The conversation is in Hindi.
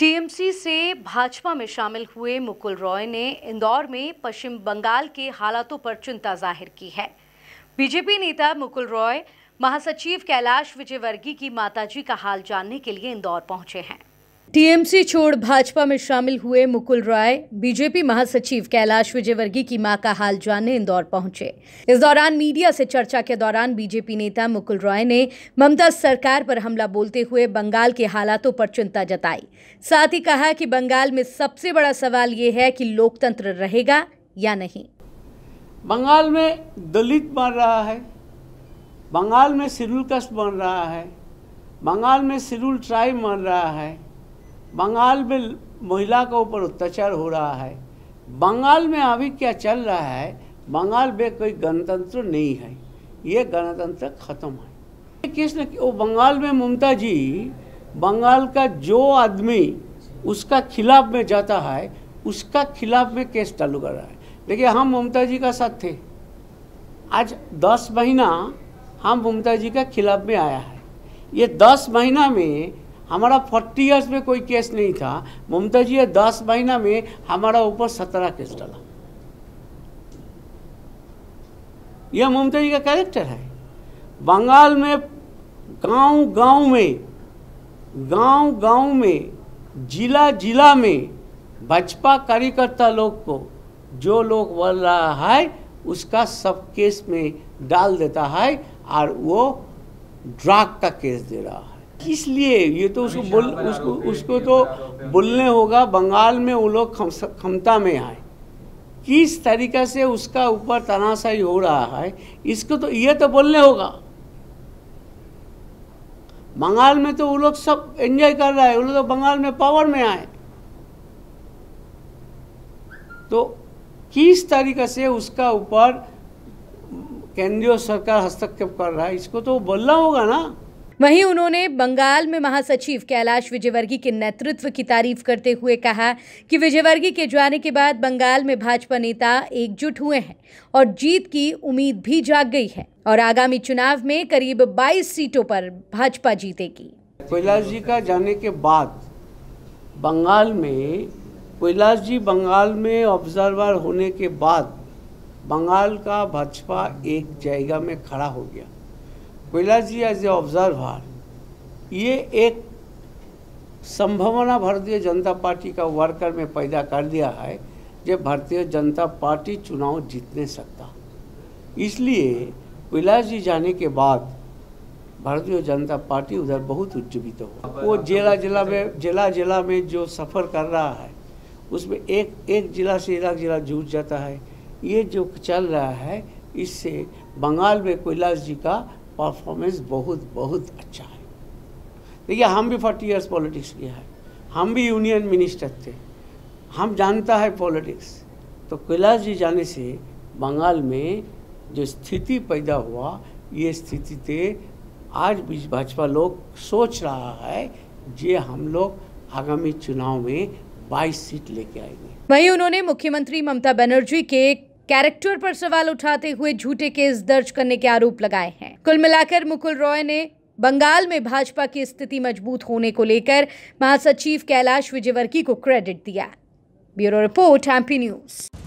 टीएमसी से भाजपा में शामिल हुए मुकुल रॉय ने इंदौर में पश्चिम बंगाल के हालातों पर चिंता जाहिर की है बीजेपी नेता मुकुल रॉय महासचिव कैलाश विजयवर्गीय की माताजी का हाल जानने के लिए इंदौर पहुंचे हैं टीएमसी छोड़ भाजपा में शामिल हुए मुकुल रॉय बीजेपी महासचिव कैलाश विजयवर्गीय की मां का हाल जानने इंदौर पहुंचे इस दौरान मीडिया से चर्चा के दौरान बीजेपी नेता मुकुल रॉय ने ममता सरकार पर हमला बोलते हुए बंगाल के हालातों पर चिंता जताई साथ ही कहा कि बंगाल में सबसे बड़ा सवाल ये है कि लोकतंत्र रहेगा या नहीं बंगाल में दलित मर रहा है बंगाल में शेड्यूल कास्ट मर रहा है बंगाल में शेड्यूल ट्राइब मर रहा है बंगाल में महिला के ऊपर अत्याचार हो रहा है बंगाल में अभी क्या चल रहा है बंगाल में कोई गणतंत्र नहीं है ये गणतंत्र खत्म है कृष्ण वो बंगाल में ममता जी बंगाल का जो आदमी उसका खिलाफ में जाता है उसका खिलाफ में केस चालू कर रहा है देखिए हम ममता जी का साथ थे आज दस महीना हम ममता जी का खिलाफ में आया है ये दस महीना में हमारा फोर्टी ईयर्स में कोई केस नहीं था ममता जी ने दस महीना में हमारा ऊपर सत्रह केस डाला यह ममता जी का कैरेक्टर है बंगाल में गांव गांव में गांव गांव में जिला जिला में भाजपा कार्यकर्ता लोग को जो लोग बोल रहा है उसका सब केस में डाल देता है और वो ड्रग का केस दे रहा है किस लिए ये तो उसको बोल उसको उसको तो बोलने होगा बंगाल में वो लोग क्षमता में आए किस तरीका से उसका ऊपर तनाशाही हो रहा है इसको तो ये तो बोलने होगा बंगाल में तो वो लोग सब एंजॉय कर रहा है वो लोग तो बंगाल में पावर में आए तो किस तरीका से उसका ऊपर केंद्रीय सरकार हस्तक्षेप कर रहा है इसको तो बोलना होगा ना वहीं उन्होंने बंगाल में महासचिव कैलाश विजयवर्गीय के नेतृत्व की तारीफ करते हुए कहा कि विजयवर्गीय के जाने के बाद बंगाल में भाजपा नेता एकजुट हुए हैं और जीत की उम्मीद भी जाग गई है और आगामी चुनाव में करीब 22 सीटों पर भाजपा जीतेगी कैलाश जी का जाने के बाद बंगाल में कैलाश जी बंगाल में ऑब्जर्वर होने के बाद बंगाल का भाजपा एक जगह में खड़ा हो गया कोयला जी एज ए ऑब्जर्वर ये एक संभावना भारतीय जनता पार्टी का वर्कर में पैदा कर दिया है जब भारतीय जनता पार्टी चुनाव जीतने सकता इसलिए कैलाश जी जाने के बाद भारतीय जनता पार्टी उधर बहुत उज्जीवित हो वो जिला जिला में जिला जिला में जो सफ़र कर रहा है उसमें एक एक जिला से एक जिला जूझ जाता है ये जो चल रहा है इससे बंगाल में कैलाश जी का परफॉर्मेंस बहुत बहुत अच्छा है देखिए हम भी फोर्टी ईयर्स पॉलिटिक्स किया है हम भी यूनियन मिनिस्टर थे हम जानता है पॉलिटिक्स तो कैलाश जी जाने से बंगाल में जो स्थिति पैदा हुआ ये स्थिति थे आज भी भाजपा लोग सोच रहा है जे हम लोग आगामी चुनाव में 22 सीट लेके आएंगे वहीं उन्होंने मुख्यमंत्री ममता बनर्जी के कैरेक्टर पर सवाल उठाते हुए झूठे केस दर्ज करने के आरोप लगाए हैं कुल मिलाकर मुकुल रॉय ने बंगाल में भाजपा की स्थिति मजबूत होने को लेकर महासचिव कैलाश विजयवर्की को क्रेडिट दिया ब्यूरो रिपोर्ट एमपी न्यूज